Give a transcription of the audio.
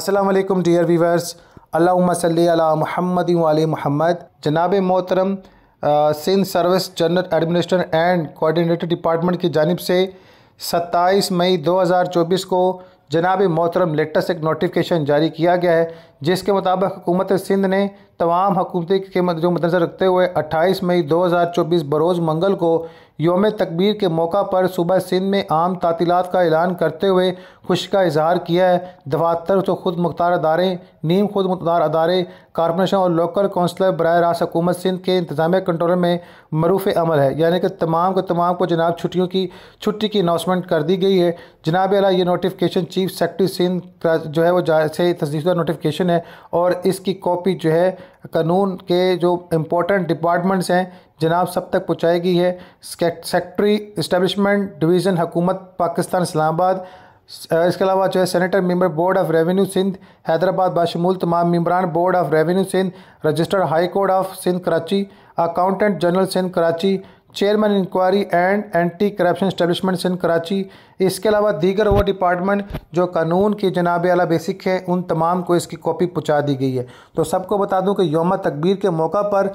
Aslam dear viewers अल्लाम महमद वाल महमद जनाब मोहतरम Sindh service general administration and coordinator department की जानब से 27 मई 2024 को जनाब मोहतरम लेटस्ट एक नोटिफिकेशन जारी किया गया है जिसके मुताबिक हुकूमत सिंध ने तमाम हकूमती के जो मद्देनज़र रखते हुए 28 मई 2024 बरोज़ मंगल को योम तकबीर के मौका पर सुबह सिंध में आम तातीलत का ऐलान करते हुए खुशी का इजहार किया है दफातर तो खुद मुख्तार अदारे नीम खुद मुख्तार अदारे कॉरपोरेशन और लोकल कौंसलर बर रास्त हकूमत सिंध के इंतजाम कंट्रोल में मरूफ अमल है यानी कि तमाम के तमाम को जनाब छुट्टियों की छुट्टी की अनाउंसमेंट कर दी गई है जनाब अला ये नोटिफिकेशन चीफ सेक्रेटरी सिंध का जो है वो जैसे तस्दीशुदा नोटिफिकेशन है और इसकी कॉपी जो है कानून के जो इम्पोर्टेंट डिपार्टमेंट्स हैं जनाब सब तक पहुँचाई गई है सेक्रेटरी इस्टेबलिशमेंट डिवीज़न हकूमत पाकिस्तान इस्लामाबाद इसके अलावा जो है senator member board of revenue Sindh Hyderabad बाशमूल तमाम मम्बरान board of revenue Sindh registered high court of Sindh Karachi accountant general Sindh Karachi chairman inquiry and anti corruption establishment in Karachi इसके अलावा दीगर वो डिपार्टमेंट जो कानून की जनाब अला बेसिक है उन तमाम को इसकी कॉपी पहुँचा दी गई है तो सबको बता दूँ कि योम तकबीर के मौका पर